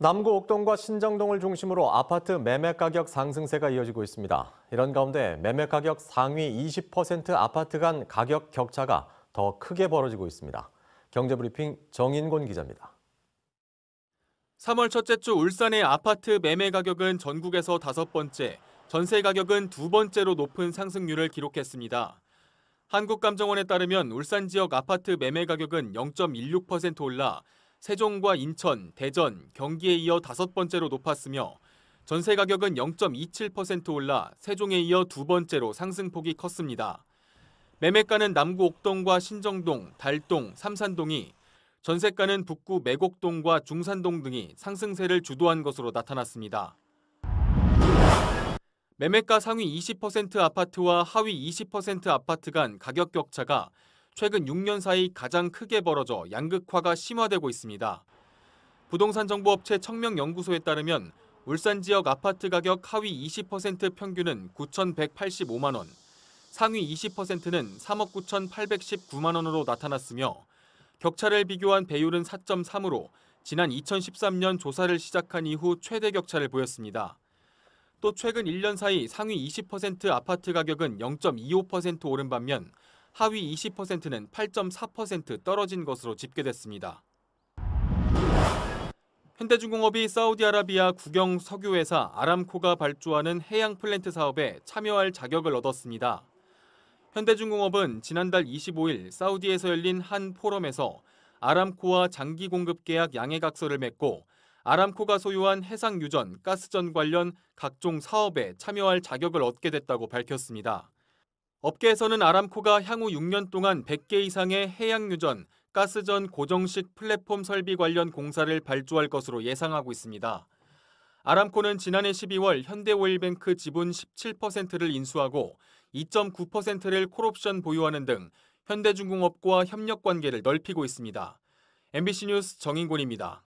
남구 옥동과 신정동을 중심으로 아파트 매매 가격 상승세가 이어지고 있습니다. 이런 가운데 매매 가격 상위 20% 아파트 간 가격 격차가 더 크게 벌어지고 있습니다. 경제브리핑 정인곤 기자입니다. 3월 첫째 주 울산의 아파트 매매 가격은 전국에서 다섯 번째, 전세 가격은 두 번째로 높은 상승률을 기록했습니다. 한국감정원에 따르면 울산 지역 아파트 매매 가격은 0.16% 올라 세종과 인천, 대전, 경기에 이어 다섯 번째로 높았으며 전세 가격은 0.27% 올라 세종에 이어 두 번째로 상승폭이 컸습니다. 매매가는 남구 옥동과 신정동, 달동, 삼산동이 전세가는 북구 매곡동과 중산동 등이 상승세를 주도한 것으로 나타났습니다. 매매가 상위 20% 아파트와 하위 20% 아파트 간 가격 격차가 최근 6년 사이 가장 크게 벌어져 양극화가 심화되고 있습니다. 부동산 정보업체 청명연구소에 따르면 울산 지역 아파트 가격 하위 20% 평균은 9,185만 원, 상위 20%는 3억 9,819만 원으로 나타났으며 격차를 비교한 배율은 4.3으로 지난 2013년 조사를 시작한 이후 최대 격차를 보였습니다. 또 최근 1년 사이 상위 20% 아파트 가격은 0.25% 오른 반면 하위 20%는 8.4% 떨어진 것으로 집계됐습니다. 현대중공업이 사우디아라비아 국영 석유회사 아람코가 발주하는 해양 플랜트 사업에 참여할 자격을 얻었습니다. 현대중공업은 지난달 25일 사우디에서 열린 한 포럼에서 아람코와 장기 공급 계약 양해각서를 맺고 아람코가 소유한 해상 유전, 가스전 관련 각종 사업에 참여할 자격을 얻게 됐다고 밝혔습니다. 업계에서는 아람코가 향후 6년 동안 100개 이상의 해양유전, 가스전 고정식 플랫폼 설비 관련 공사를 발주할 것으로 예상하고 있습니다. 아람코는 지난해 12월 현대오일뱅크 지분 17%를 인수하고 2.9%를 콜옵션 보유하는 등 현대중공업과 협력 관계를 넓히고 있습니다. MBC 뉴스 정인곤입니다.